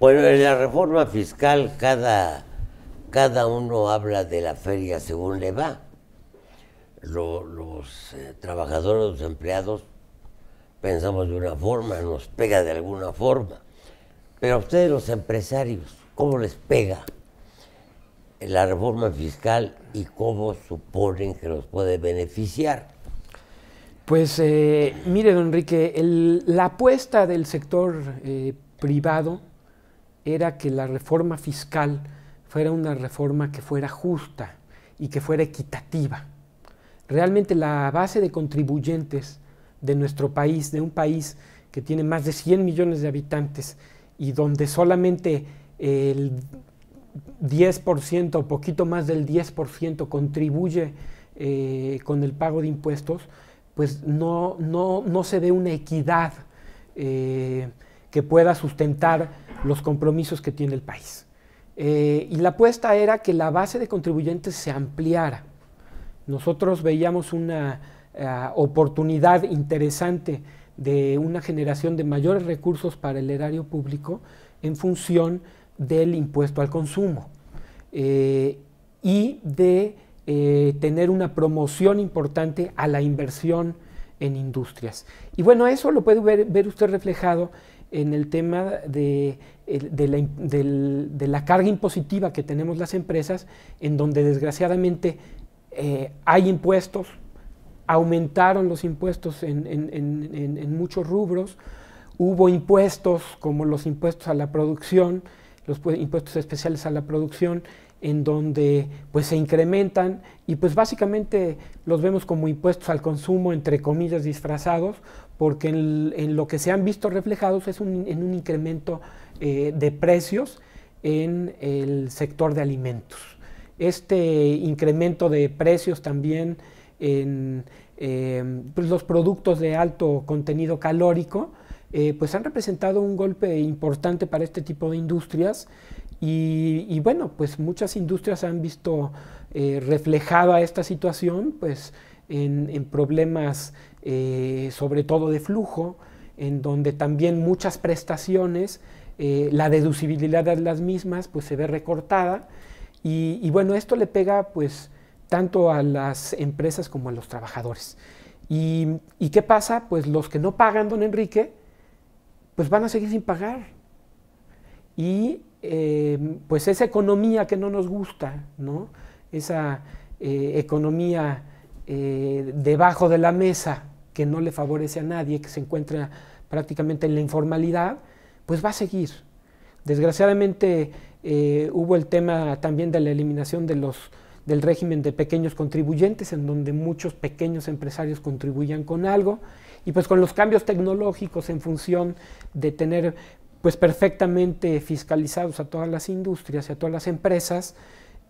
Bueno, en la reforma fiscal cada, cada uno habla de la feria según le va. los eh, trabajadores, los empleados, pensamos de una forma, nos pega de alguna forma. Pero a ustedes los empresarios, ¿cómo les pega la reforma fiscal y cómo suponen que los puede beneficiar? Pues eh, mire, don Enrique, la apuesta del sector eh, privado era que la reforma fiscal fuera una reforma que fuera justa y que fuera equitativa. Realmente la base de contribuyentes de nuestro país, de un país que tiene más de 100 millones de habitantes y donde solamente el 10% o poquito más del 10% contribuye eh, con el pago de impuestos, pues no, no, no se ve una equidad. Eh, que pueda sustentar los compromisos que tiene el país. Eh, y la apuesta era que la base de contribuyentes se ampliara. Nosotros veíamos una eh, oportunidad interesante de una generación de mayores recursos para el erario público en función del impuesto al consumo eh, y de tener una promoción importante a la inversión en industrias. Y bueno, eso lo puede ver usted reflejado en el tema de, la, carga impositiva que tenemos las empresas, en donde desgraciadamente eh, hay impuestos, aumentaron los impuestos en, muchos rubros, hubo impuestos como los impuestos a la producción, los pues, impuestos especiales a la producción, en donde pues se incrementan y pues básicamente los vemos como impuestos al consumo, entre comillas, disfrazados, porque en, lo que se han visto reflejados es un, en un incremento eh, de precios en el sector de alimentos. Este incremento de precios también en eh, pues, los productos de alto contenido calórico, eh, pues han representado un golpe importante para este tipo de industrias y, bueno, pues muchas industrias han visto eh, reflejada esta situación pues, en, problemas eh, sobre todo de flujo, en donde también muchas prestaciones, eh, la deducibilidad de las mismas pues, se ve recortada. Y, bueno, esto le pega pues, tanto a las empresas como a los trabajadores. Y, ¿Y qué pasa? Pues los que no pagan, don Enrique, pues van a seguir sin pagar. Y Em, pues esa economía que no nos gusta, ¿no? esa eh, economía eh, debajo de la mesa que no le favorece a nadie, que se encuentra prácticamente en la informalidad, pues va a seguir. Desgraciadamente eh, hubo el tema también de la eliminación del régimen de pequeños contribuyentes, en donde muchos pequeños empresarios contribuían con algo, y pues con los cambios tecnológicos en función de tener pues perfectamente fiscalizados a todas las industrias y a todas las empresas,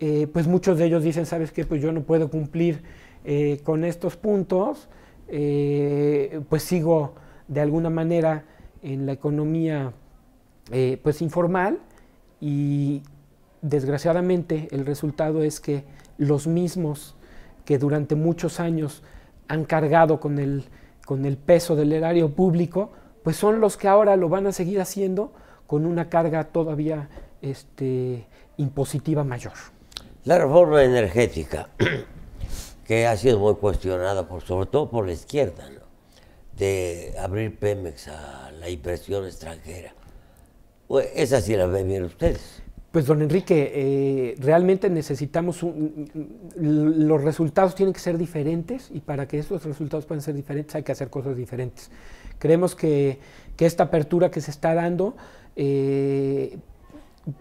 eh, pues muchos de ellos dicen, ¿sabes qué? Pues yo no puedo cumplir eh, con estos puntos, eh, pues sigo de alguna manera en la economía pues informal y desgraciadamente el resultado es que los mismos que durante muchos años han cargado con el peso del erario público, pues son los que ahora lo van a seguir haciendo con una carga todavía este, impositiva mayor. La reforma energética, que ha sido muy cuestionada, por, sobre todo por la izquierda, de abrir Pemex a la inversión extranjera. Pues esa sí la ven ustedes. Pues don Enrique, eh, realmente necesitamos, mm, los resultados tienen que ser diferentes y para que esos resultados puedan ser diferentes hay que hacer cosas diferentes. Creemos que, esta apertura que se está dando, eh,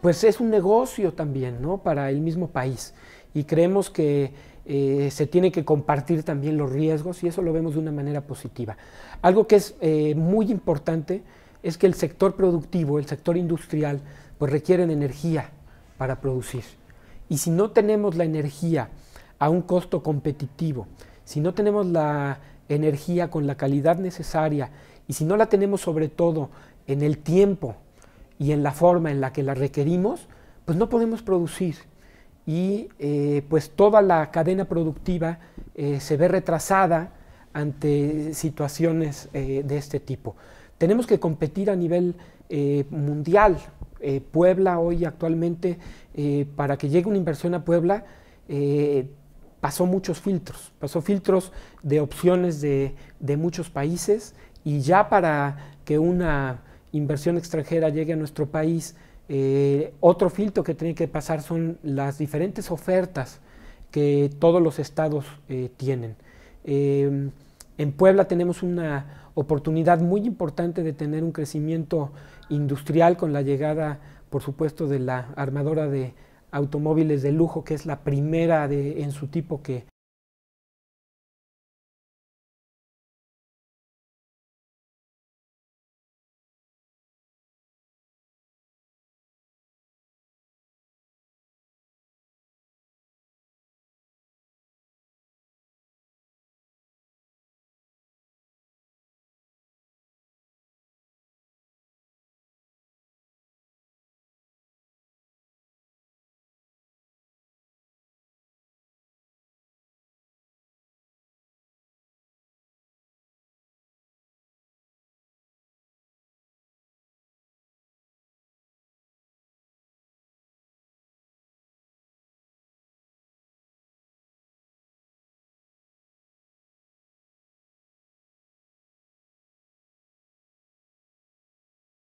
pues es un negocio también, Para el mismo país. Y creemos que eh, se tiene que compartir también los riesgos y eso lo vemos de una manera positiva. Algo que es eh, muy importante es que el sector productivo, el sector industrial, pues requieren energía para producir. Y si no tenemos la energía a un costo competitivo, si no tenemos la energía con la calidad necesaria y si no la tenemos sobre todo en el tiempo y en la forma en la que la requerimos, pues no podemos producir y eh, pues toda la cadena productiva eh, se ve retrasada ante situaciones eh, de este tipo. Tenemos que competir a nivel mundial. Puebla hoy actualmente, para que llegue una inversión a Puebla, pasó muchos filtros, pasó filtros de opciones de, muchos países y ya para que una inversión extranjera llegue a nuestro país, eh, otro filtro que tiene que pasar son las diferentes ofertas que todos los estados eh, tienen. Eh, en Puebla tenemos una oportunidad muy importante de tener un crecimiento industrial con la llegada, por supuesto, de la armadora de, automóviles de lujo, que es la primera de, en su tipo que,